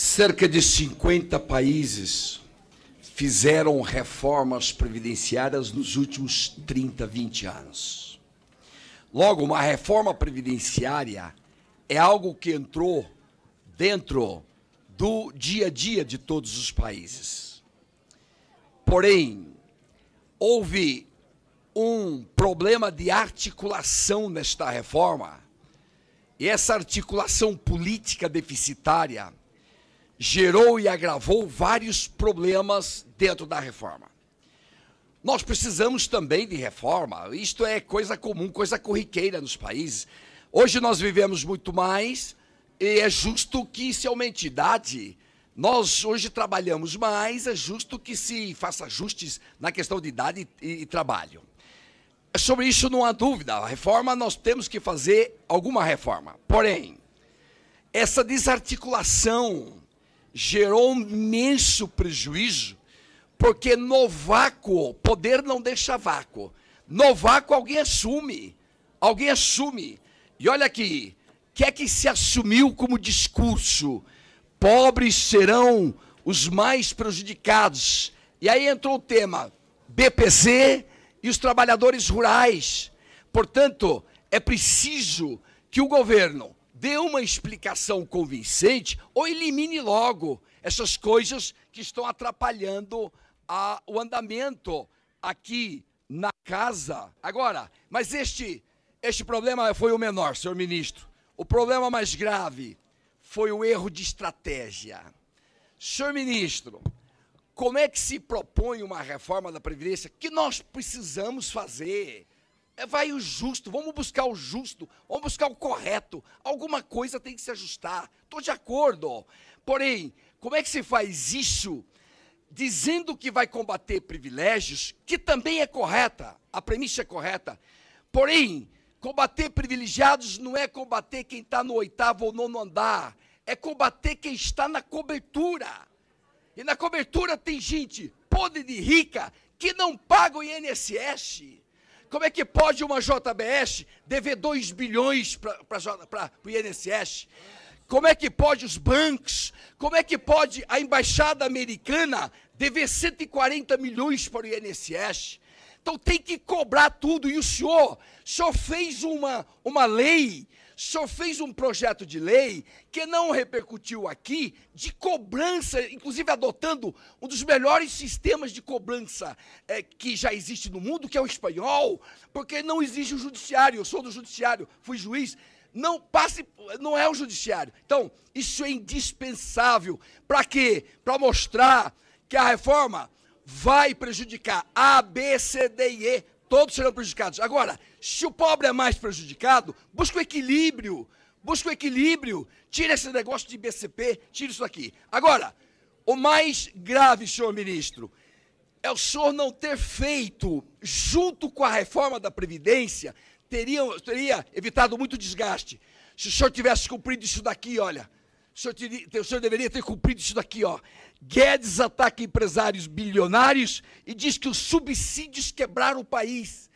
Cerca de 50 países fizeram reformas previdenciárias nos últimos 30, 20 anos. Logo, uma reforma previdenciária é algo que entrou dentro do dia a dia de todos os países. Porém, houve um problema de articulação nesta reforma. E essa articulação política deficitária gerou e agravou vários problemas dentro da reforma. Nós precisamos também de reforma, isto é coisa comum, coisa corriqueira nos países. Hoje nós vivemos muito mais e é justo que se aumente idade. Nós hoje trabalhamos mais, é justo que se faça ajustes na questão de idade e, e trabalho. Sobre isso não há dúvida. A reforma nós temos que fazer alguma reforma. Porém, essa desarticulação gerou um imenso prejuízo, porque no vácuo, poder não deixa vácuo. No vácuo alguém assume, alguém assume. E olha aqui, que é que se assumiu como discurso? Pobres serão os mais prejudicados. E aí entrou o tema BPC e os trabalhadores rurais. Portanto, é preciso que o governo dê uma explicação convincente ou elimine logo essas coisas que estão atrapalhando a, o andamento aqui na casa. Agora, mas este, este problema foi o menor, senhor ministro. O problema mais grave foi o erro de estratégia. Senhor ministro, como é que se propõe uma reforma da Previdência que nós precisamos fazer? É, vai o justo, vamos buscar o justo, vamos buscar o correto. Alguma coisa tem que se ajustar. Estou de acordo. Porém, como é que se faz isso? Dizendo que vai combater privilégios, que também é correta, a premissa é correta. Porém, combater privilegiados não é combater quem está no oitavo ou nono andar, é combater quem está na cobertura. E na cobertura tem gente podre de rica que não paga o INSS como é que pode uma JBS dever 2 bilhões para o INSS? Como é que pode os bancos? Como é que pode a embaixada americana dever 140 milhões para o INSS? Então tem que cobrar tudo. E o senhor, o senhor fez uma, uma lei só fez um projeto de lei que não repercutiu aqui de cobrança, inclusive adotando um dos melhores sistemas de cobrança é, que já existe no mundo, que é o espanhol, porque não existe o judiciário. Eu sou do judiciário, fui juiz não passe, não é o judiciário. Então, isso é indispensável. Para quê? Para mostrar que a reforma vai prejudicar A, B, C, D e E Todos serão prejudicados. Agora, se o pobre é mais prejudicado, busca o equilíbrio. Busca o equilíbrio. Tira esse negócio de BCP, tira isso aqui. Agora, o mais grave, senhor ministro, é o senhor não ter feito, junto com a reforma da Previdência, teria, teria evitado muito desgaste. Se o senhor tivesse cumprido isso daqui, olha, o senhor, o senhor deveria ter cumprido isso daqui, ó. Guedes ataca empresários bilionários e diz que os subsídios quebraram o país.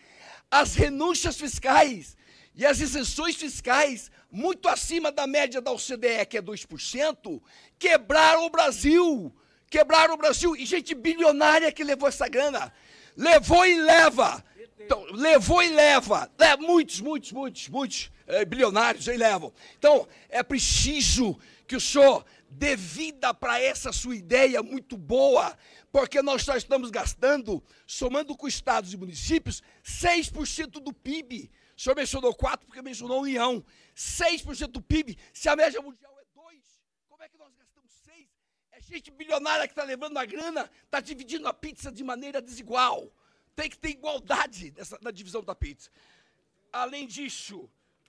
As renúncias fiscais e as isenções fiscais, muito acima da média da OCDE, que é 2%, quebraram o Brasil. Quebraram o Brasil. E gente bilionária que levou essa grana. Levou e leva. Então, levou e leva. leva. É, muitos, muitos, muitos, muitos é, bilionários aí levam. Então, é preciso que o senhor dê vida para essa sua ideia muito boa, porque nós só estamos gastando, somando com estados e municípios, 6% do PIB. O senhor mencionou 4% porque mencionou a União. 6% do PIB, se a média mundial é 2%, como é que nós gastamos 6%? É gente bilionária que está levando a grana, está dividindo a pizza de maneira desigual. Tem que ter igualdade nessa, na divisão da pizza. Além disso,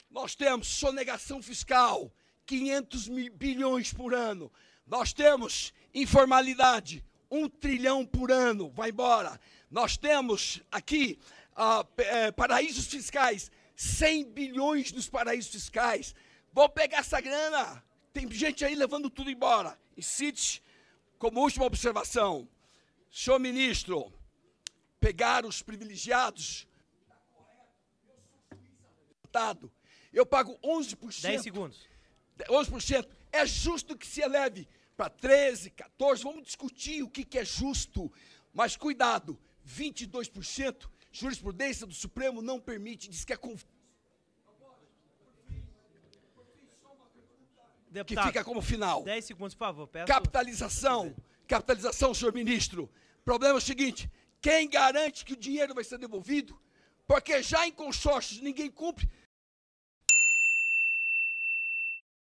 nós temos sonegação fiscal, 500 bilhões por ano. Nós temos informalidade, 1 trilhão por ano, vai embora. Nós temos aqui é, paraísos fiscais, 100 bilhões nos paraísos fiscais. Vou pegar essa grana. Tem gente aí levando tudo embora. E cite, como última observação, senhor ministro, pegar os privilegiados. Eu pago 11%. 10 segundos. 11%. É justo que se eleve para 13, 14. Vamos discutir o que, que é justo. Mas cuidado, 22%. Jurisprudência do Supremo não permite, diz que é confuso. Deputado, que fica como final. 10 segundos, por favor. Peço... Capitalização. Capitalização, senhor ministro. Problema é o seguinte: quem garante que o dinheiro vai ser devolvido? Porque já em consórcios ninguém cumpre.